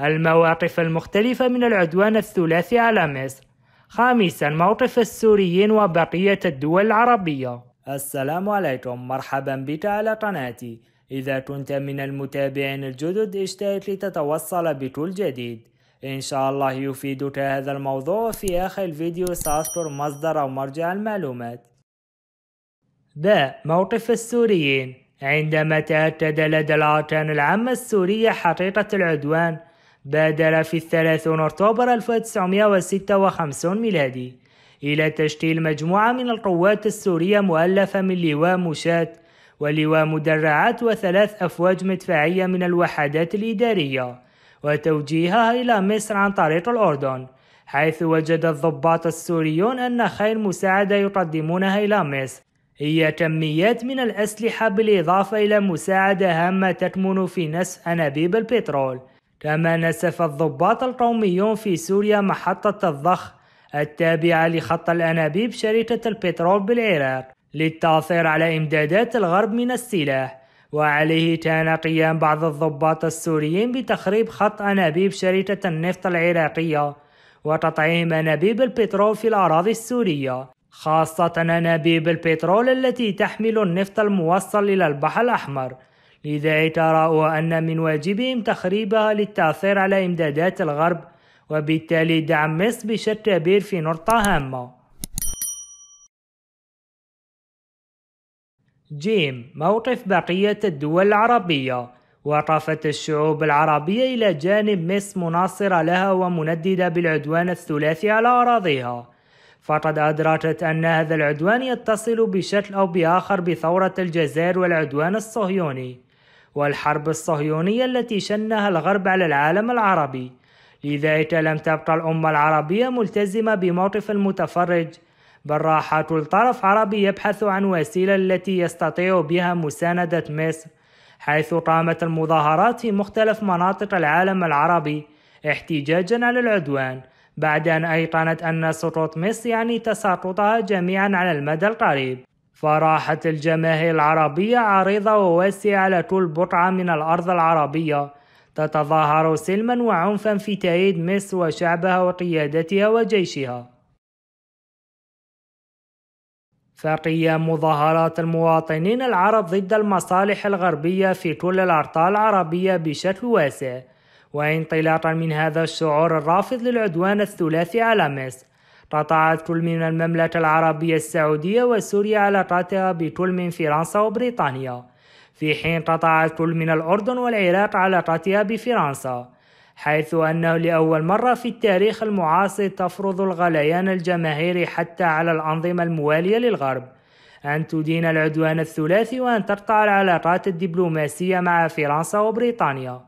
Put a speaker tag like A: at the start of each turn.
A: المواقف المختلفة من العدوان الثلاثي على مصر خامسا موقف السوريين وبقية الدول العربية السلام عليكم مرحبا بك على قناتي إذا كنت من المتابعين الجدد اشترك لتتوصل بكل جديد إن شاء الله يفيدك هذا الموضوع في آخر الفيديو سأذكر مصدر أو مرجع المعلومات ب موقف السوريين عندما تأكد لدى الأركان العامة السورية حقيقة العدوان بادر في الثلاثون أكتوبر 1956 ميلادي إلى تشكيل مجموعة من القوات السورية مؤلفة من لواء مشاة ولواء مدرعات وثلاث أفواج مدفعية من الوحدات الإدارية وتوجيهها إلى مصر عن طريق الأردن حيث وجد الضباط السوريون أن خير مساعدة يقدمونها إلى مصر هي كميات من الأسلحة بالإضافة إلى مساعدة هامة تكمن في نسف أنابيب البترول كما نسف الضباط القوميون في سوريا محطة الضخ التابعة لخط الأنابيب شركة البترول بالعراق للتأثير على إمدادات الغرب من السلاح وعليه كان قيام بعض الضباط السوريين بتخريب خط أنابيب شركة النفط العراقية وتطعيم أنابيب البترول في الأراضي السورية خاصة أنابيب البترول التي تحمل النفط الموصل إلى البحر الأحمر لذلك رأوا أن من واجبهم تخريبها للتأثير على إمدادات الغرب وبالتالي دعم مصر بشكل كبير في نقطة هامة جيم موقف بقية الدول العربية وقفت الشعوب العربية إلى جانب مصر مناصرة لها ومنددة بالعدوان الثلاثي على أراضيها فقد أدركت أن هذا العدوان يتصل بشكل أو بآخر بثورة الجزائر والعدوان الصهيوني والحرب الصهيونية التي شنها الغرب على العالم العربي لذلك لم تبقى الأمة العربية ملتزمة بموقف المتفرج بل راح كل طرف عربي يبحث عن وسيلة التي يستطيع بها مساندة مصر حيث قامت المظاهرات في مختلف مناطق العالم العربي احتجاجا على العدوان بعد أن أيقنت أن سقوط مصر يعني تساقطها جميعا على المدى القريب فراحت الجماهير العربية عريضة وواسعة على كل بقعة من الأرض العربية تتظاهر سلما وعنفا في تأييد مصر وشعبها وقيادتها وجيشها فقيام مظاهرات المواطنين العرب ضد المصالح الغربية في كل الأرطال العربية بشكل واسع وانطلاقا من هذا الشعور الرافض للعدوان الثلاثي على مصر قطعت كل من المملكة العربية السعودية وسوريا علاقاتها بكل من فرنسا وبريطانيا في حين قطعت كل من الأردن والعراق علاقاتها بفرنسا حيث أنه لأول مرة في التاريخ المعاصر تفرض الغليان الجماهيري حتى على الأنظمة الموالية للغرب أن تدين العدوان الثلاثي وأن تقطع العلاقات الدبلوماسية مع فرنسا وبريطانيا